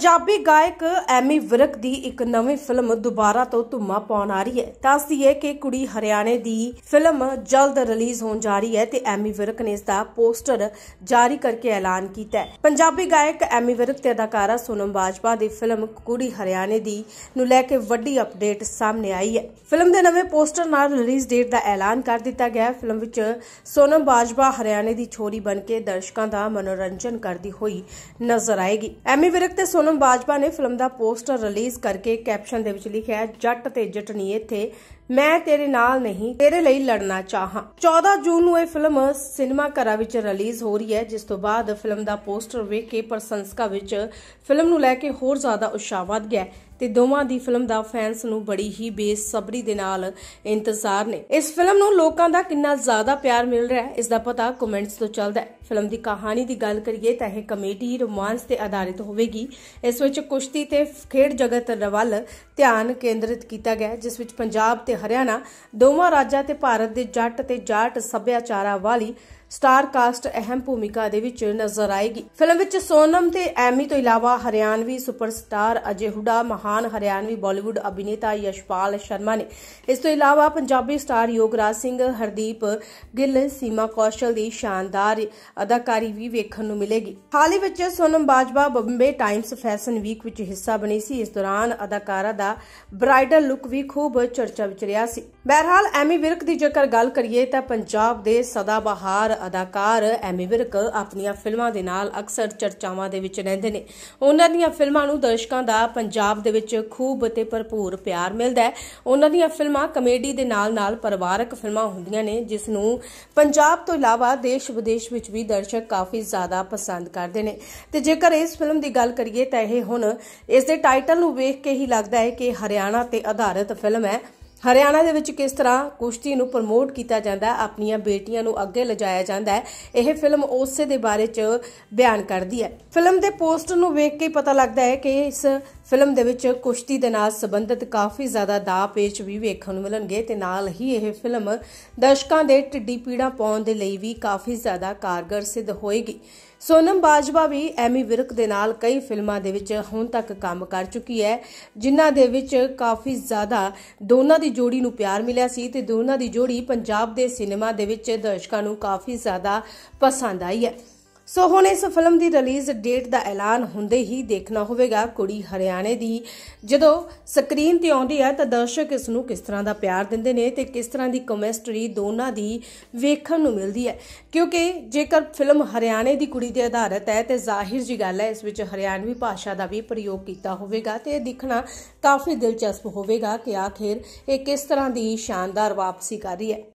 ਪੰਜਾਬੀ ਗਾਇਕ ਐਮੀ ਵਿਰਕ ਦੀ ਇੱਕ ਨਵੀਂ ਫਿਲਮ ਦੁਬਾਰਾ ਤੋਂ ਧੁੰਮਾ ਪਾਉਣ ਆ ਰਹੀ ਹੈ ਦੱਸਦੀ ਹੈ ਕਿ ਕੁੜੀ ਹਰਿਆਣੇ ਦੀ ਫਿਲਮ ਜਲਦ ਰਿਲੀਜ਼ ਹੋਣ ਜਾ ਰਹੀ ਹੈ ਤੇ ਐਮੀ ਵਿਰਕ ਨੇ ਇਸ ਦਾ ਪੋਸਟਰ ਜਾਰੀ ਕਰਕੇ ਐਲਾਨ ਕੀਤਾ ਹੈ ਪੰਜਾਬੀ ਗਾਇਕ ਐਮੀ ਵਿਰਕ ਤੇ ਅਦਾਕਾਰਾ ਸੋਨਮ ਬਾਜਵਾ ਦੀ ਫਿਲਮ ਕੁੜੀ ਹਰਿਆਣੇ ਦੀ ਨੂੰ ਲੈ ਕੇ ਵੱਡੀ ਅਪਡੇਟ ਸਾਹਮਣੇ ਆਈ ਹੈ ਫਿਲਮ ਦੇ ਨਵੇਂ ਪੋਸਟਰ ਨਾਲ ਰਿਲੀਜ਼ ਡੇਟ ਦਾ ਐਲਾਨ ਕਰ ਦਿੱਤਾ ਗਿਆ ਹੈ ਫਿਲਮ ਵਿੱਚ ਸੋਨਮ ਬਾਜਵਾ ਹਰਿਆਣੇ ਦੀ ਛੋਰੀ ਬਣ ਕੇ ਦਰਸ਼ਕਾਂ ਦਾ ਮਨੋਰੰਜਨ ਕਰਦੀ ਹੋਈ ਨਜ਼ਰ ਆਏਗੀ ਐਮੀ ਵਿਰਕ ਤੇ ਸੋਨਮ ਪੂਨਮ ਬਾਜਵਾ ਨੇ ਫਿਲਮ ਦਾ ਪੋਸਟਰ ਰਿਲੀਜ਼ ਕਰਕੇ ਕੈਪਸ਼ਨ ਦੇ ਵਿੱਚ ਲਿਖਿਆ ਜੱਟ ਤੇ ਜਟਨੀ ਇੱਥੇ ਮੈਂ ਤੇਰੇ ਨਾਲ ਨਹੀਂ ਤੇਰੇ ਲਈ ਲੜਨਾ ਚਾਹਾਂ 14 ਜੂਨ ਨੂੰ ਇਹ ਫਿਲਮ ਸਿਨੇਮਾ ਘਰਾਂ ਵਿੱਚ ਰਿਲੀਜ਼ ਹੋ ਰਹੀ ਹੈ ਜਿਸ ਤੋਂ ਬਾਅਦ ਫਿਲਮ ਦਾ ਪੋਸਟਰ ਵੇਖ ਕੇ ਪ੍ਰਸ਼ੰਸਕਾਂ ਵਿੱਚ ਫਿਲਮ ਨੂੰ ਲੈ ਕੇ ਹੋਰ ਜ਼ਿਆਦਾ ਉਤਸ਼ਾਹ ਵਧ ਗਿਆ ਤੇ ਦੋਵਾਂ ਦੀ ਫਿਲਮ ਦਾ ਫੈਨਸ ਨੂੰ ਬੜੀ ਹੀ ਬੇਸਬਰੀ ਦੇ ਨਾਲ ਇੰਤਜ਼ਾਰ ਨੇ ਇਸ ਫਿਲਮ ਨੂੰ ਲੋਕਾਂ ਦਾ ਕਿੰਨਾ ਜ਼ਿਆਦਾ ਪਿਆਰ ਮਿਲ ਰਿਹਾ ਹੈ ਇਸ ਦਾ ਪਤਾ ਕਮੈਂਟਸ ਤੋਂ ਚੱਲਦਾ ਹੈ ਫਿਲਮ ਦੀ ਕਹਾਣੀ ਦੀ ਗੱਲ ਕਰੀਏ ਤਾਂ ਇਹ ਕਮੇਡੀ ਰੋਮਾਂਸ ਤੇ ਆਧਾਰਿਤ ਹੋਵੇਗੀ ਇਸ ਵਿੱਚ ਕੁਸ਼ਤੀ ਤੇ ਖੇਡ ਜਗਤ ਵੱਲ ਧਿਆਨ ਕੇਂਦਰਿਤ ਕੀਤਾ ਗਿਆ ਜਿਸ ਵਿੱਚ ਪੰਜਾਬ ਤੇ ਹਰਿਆਣਾ ਦੋਵਾਂ ਰਾਜਾਂ ਤੇ ਭਾਰਤ ਦੇ ਜੱਟ ਤੇ ਜਾਟ ਸੱਭਿਆਚਾਰਾ ਵਾਲੀ ਸਟਾਰ ਕਾਸਟ ਅਹਿਮ ਭੂਮਿਕਾ ਦੇ ਵਿੱਚ ਨਜ਼ਰ ਆਏਗੀ ਫਿਲਮ ਵਿੱਚ ਸੋਨਮ ਤੇ ਐਮੀ ਤੋਂ ਇਲਾਵਾ ਹਰਿਆਣਵੀ ਸੁਪਰਸਟਾਰ ਅਜੇ ਹੁਡਾ ਮਹਾਨ ਹਰਿਆਣਵੀ ਬਾਲੀਵੁੱਡ ਅਭਿਨੇਤਾ ਯਸ਼ਪਾਲ ਸ਼ਰਮਾ ਨੇ ਇਸ ਤੋਂ ਇਲਾਵਾ ਪੰਜਾਬੀ ਸਟਾਰ ਯੋਗਰਾਜ ਸਿੰਘ ਹਰਦੀਪ ਗਿੱਲ ਸੀਮਾ ਕੌਸ਼ਲ ਦੀ ਸ਼ਾਨਦਾਰ ਅਦਾਕਾਰੀ ਵੀ ਵੇਖਣ ਨੂੰ ਮਿਲੇਗੀ ਹਾਲ ਹੀ ਵਿੱਚ Sonam Bajwa Bombay Times fashion week ਵਿੱਚ ਹਿੱਸਾ ਬਣੀ ਸੀ ਇਸ ਦੌਰਾਨ ਅਦਾਕਾਰਾ ਦਾ ਬ੍ਰਾਈਡਲ ਲੁੱਕ ਵੀ ਖੂਬ ਚਰਚਾ ਵਿੱਚ ਰਿਹਾ ਸੀ ਬਹਿਰਹਾਲ ਐਮੀ ਵਿਰਕ ਦੀ ਜੇਕਰ ਗੱਲ ਕਰੀਏ ਤਾਂ ਪੰਜਾਬ ਦੇ ਸਦਾਬਹਾਰ ਅਦਾਕਾਰ ਐਮੀ ਵਿਰਕ ਆਪਣੀਆਂ ਫਿਲਮਾਂ ਦੇ ਨਾਲ ਅਕਸਰ ਚਰਚਾਵਾਂ ਦੇ ਵਿੱਚ ਰਹਿੰਦੇ ਨੇ ਉਹਨਾਂ ਦੀਆਂ ਫਿਲਮਾਂ ਨੂੰ ਦਰਸ਼ਕਾਂ ਦਾ ਪੰਜਾਬ ਦੇ ਵਿੱਚ ਖੂਬ ਅਤੇ ਭਰਪੂਰ ਪਿਆਰ ਮਿਲਦਾ ਹੈ ਉਹਨਾਂ ਦੀਆਂ ਫਿਲਮਾਂ ਕਮੇਡੀ ਦੇ ਨਾਲ-ਨਾਲ ਪਰਿਵਾਰਕ ਫਿਲਮਾਂ ਹੁੰਦੀਆਂ ਨੇ ਜਿਸ ਨੂੰ ਪੰਜਾਬ ਤੋਂ ਇਲਾਵਾ ਦੇਸ਼ ਵਿਦੇਸ਼ ਵਿੱਚ ਵੀ ਦਰਸ਼ਕ ਕਾਫੀ ਜ਼ਿਆਦਾ ਪਸੰਦ ਕਰਦੇ ਨੇ ਤੇ ਜੇਕਰ ਇਸ ਫਿਲਮ ਦੀ ਗੱਲ ਕਰੀਏ ਤਾਂ ਇਹ ਹੁਣ ਇਸ ਦੇ ਟਾਈਟਲ ਨੂੰ ਵੇਖ ਕੇ ਹੀ ਲੱਗਦਾ ਹੈ ਕਿ ਹਰਿਆਣਾ ਤੇ ਆਧਾਰਿਤ ਫਿਲਮ ਹੈ ਹਰਿਆਣਾ ਦੇ ਵਿੱਚ ਕਿਸ ਤਰ੍ਹਾਂ ਕੁਸ਼ਤੀ ਨੂੰ ਪ੍ਰਮੋਟ ਕੀਤਾ ਜਾਂਦਾ ਹੈ ਆਪਣੀਆਂ ਬੇਟੀਆਂ ਨੂੰ ਅੱਗੇ ਲਜਾਇਆ ਜਾਂਦਾ ਹੈ ਇਹ ਫਿਲਮ ਉਸੇ ਦੇ ਬਾਰੇ ਚ ਬਿਆਨ ਕਰਦੀ ਹੈ ਫਿਲਮ ਦੇ ਪੋਸਟਰ ਨੂੰ ਵੇਖ ਕੇ ਪਤਾ ਲੱਗਦਾ ਹੈ ਕਿ ਇਸ ਫਿਲਮ ਦੇ ਵਿੱਚ ਕੁਸ਼ਤੀ ਦੇ ਨਾਲ ਸੰਬੰਧਿਤ ਕਾਫੀ ਜ਼ਿਆਦਾ ਦਾ ਪੇਚ ਵੀ ਵੇਖਣ ਨੂੰ ਮਿਲਣਗੇ ਤੇ ਨਾਲ ਹੀ ਇਹ ਫਿਲਮ ਦਰਸ਼ਕਾਂ ਦੇ ਟਿੱਡੀ ਪੀੜਾ ਪਾਉਣ ਦੇ ਲਈ ਵੀ ਕਾਫੀ ਜ਼ਿਆਦਾ ਕਾਰਗਰ ਸਿੱਧ ਹੋਏਗੀ ਸੋਨਮ ਬਾਜਵਾ ਵੀ ਐਮੀ ਵਿਰਕ ਦੇ ਨਾਲ ਕਈ ਫਿਲਮਾਂ ਦੇ ਵਿੱਚ ਹੁਣ ਤੱਕ ਕੰਮ ਕਰ ਚੁੱਕੀ ਹੈ ਜਿਨ੍ਹਾਂ ਦੇ ਵਿੱਚ ਕਾਫੀ ਜ਼ਿਆਦਾ ਦੋਨਾਂ ਦੀ ਜੋੜੀ ਨੂੰ ਪਿਆਰ ਮਿਲਿਆ ਸੀ ਤੇ ਦੋਨਾਂ ਦੀ ਜੋੜੀ ਪੰਜਾਬ ਦੇ ਸਿਨੇਮਾ ਦੇ ਵਿੱਚ ਦਰਸ਼ਕਾਂ ਨੂੰ ਕਾਫੀ ਜ਼ਿਆਦਾ ਪਸੰਦ ਆਈ ਹੈ ਸੋ ਹੁਣ ਇਸ ਫਿਲਮ ਦੀ ਰਿਲੀਜ਼ ਡੇਟ ਦਾ ਐਲਾਨ ਹੁੰਦੇ ਹੀ ਦੇਖਣਾ ਹੋਵੇਗਾ ਕੁੜੀ ਹਰਿਆਣੇ ਦੀ ਜਦੋਂ ਸਕਰੀਨ ਤੇ ਆਉਂਦੀ ਹੈ ਤਾਂ ਦਰਸ਼ਕ ਇਸ ਨੂੰ ਕਿਸ ਤਰ੍ਹਾਂ ਦਾ ਪਿਆਰ ਦਿੰਦੇ ਨੇ ਤੇ ਕਿਸ ਤਰ੍ਹਾਂ ਦੀ ਕੈਮਿਸਟਰੀ ਦੋਨਾਂ ਦੀ ਵੇਖਣ ਨੂੰ ਮਿਲਦੀ ਹੈ ਕਿਉਂਕਿ ਜੇਕਰ ਫਿਲਮ ਹਰਿਆਣੇ ਦੀ ਕੁੜੀ ਤੇ ਆਧਾਰਿਤ ਹੈ ਤੇ ਜ਼ਾਹਿਰ ਜੀ ਗੱਲ ਹੈ ਇਸ ਵਿੱਚ ਹਰਿਆਣਵੀ ਭਾਸ਼ਾ ਦਾ ਵੀ ਪ੍ਰਯੋਗ ਕੀਤਾ ਹੋਵੇਗਾ ਤੇ ਇਹ ਦੇਖਣਾ ਕਾਫੀ ਦਿਲਚਸਪ ਹੋਵੇਗਾ ਕਿ ਆਖਿਰ ਇਹ ਕਿਸ ਤਰ੍ਹਾਂ ਦੀ ਸ਼ਾਨਦਾਰ ਵਾਪਸੀ ਕਰ ਰਹੀ ਹੈ